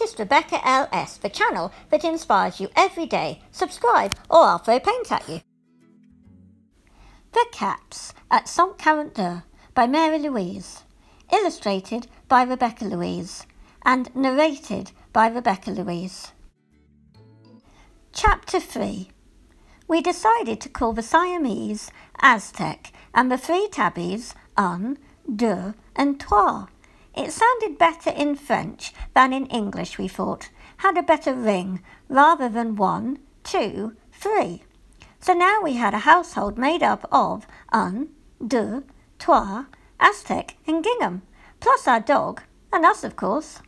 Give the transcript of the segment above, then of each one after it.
artist Rebecca LS, the channel that inspires you every day. Subscribe or I'll throw paint at you. The Cats at Saint Quarante by Mary Louise. Illustrated by Rebecca Louise and narrated by Rebecca Louise. Chapter 3 We decided to call the Siamese Aztec and the three tabbies Un, Deux, and Trois. It sounded better in French than in English, we thought, had a better ring rather than one, two, three. So now we had a household made up of un, deux, trois, Aztec, and Gingham, plus our dog, and us, of course.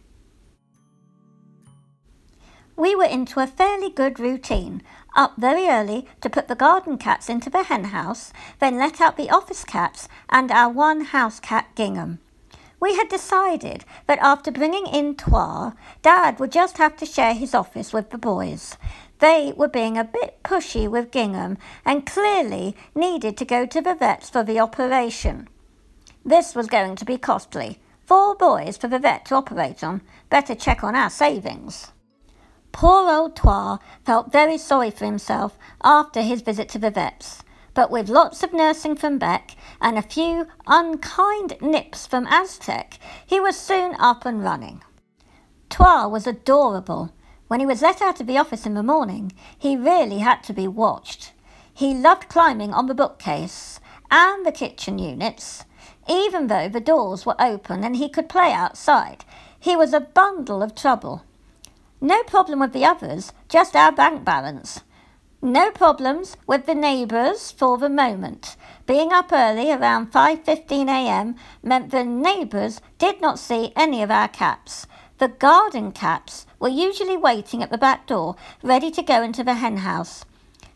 We were into a fairly good routine, up very early to put the garden cats into the hen house, then let out the office cats and our one house cat, Gingham. We had decided that after bringing in Twa, Dad would just have to share his office with the boys. They were being a bit pushy with Gingham and clearly needed to go to the vets for the operation. This was going to be costly. Four boys for the vet to operate on. Better check on our savings. Poor old Twa felt very sorry for himself after his visit to the vets but with lots of nursing from Beck and a few unkind nips from Aztec, he was soon up and running. Twa was adorable. When he was let out of the office in the morning, he really had to be watched. He loved climbing on the bookcase and the kitchen units, even though the doors were open and he could play outside. He was a bundle of trouble. No problem with the others, just our bank balance. No problems with the neighbours for the moment. Being up early around 5:15 a.m. meant the neighbours did not see any of our caps. The garden caps were usually waiting at the back door, ready to go into the hen house.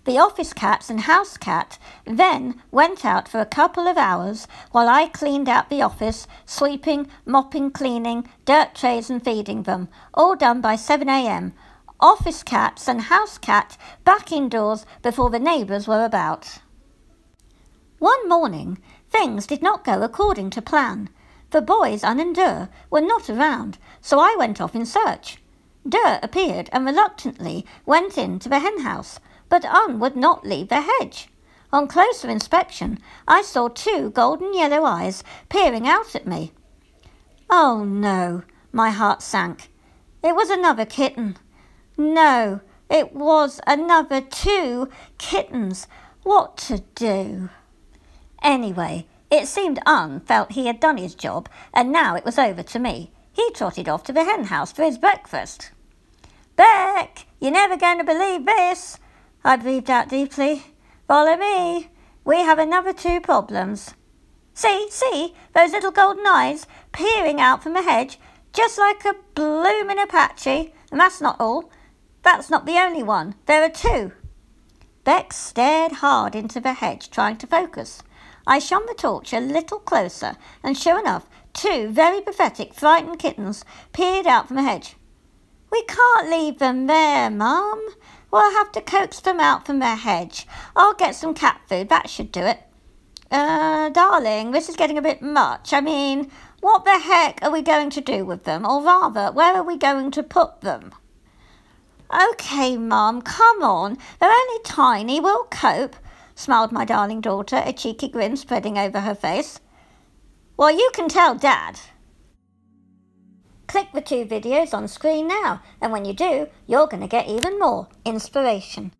The office cats and house cat then went out for a couple of hours while I cleaned out the office, sweeping, mopping, cleaning, dirt trays and feeding them, all done by 7 a.m office cats and house cats back indoors before the neighbours were about. One morning, things did not go according to plan. The boys and Undur were not around, so I went off in search. Dur appeared and reluctantly went into the henhouse, but Un would not leave the hedge. On closer inspection, I saw two golden yellow eyes peering out at me. Oh no, my heart sank. It was another kitten. No, it was another two kittens. What to do? Anyway, it seemed Un felt he had done his job, and now it was over to me. He trotted off to the hen house for his breakfast. Beck, you're never going to believe this. I breathed out deeply. Follow me. We have another two problems. See, see, those little golden eyes peering out from the hedge, just like a bloomin' Apache. And that's not all. That's not the only one. There are two. Beck stared hard into the hedge, trying to focus. I shone the torch a little closer, and sure enough, two very pathetic, frightened kittens peered out from the hedge. We can't leave them there, Mum. We'll have to coax them out from their hedge. I'll get some cat food. That should do it. Uh, darling, this is getting a bit much. I mean, what the heck are we going to do with them? Or rather, where are we going to put them? Okay, Mum, come on. They're only tiny. We'll cope, smiled my darling daughter, a cheeky grin spreading over her face. Well, you can tell Dad. Click the two videos on screen now, and when you do, you're going to get even more inspiration.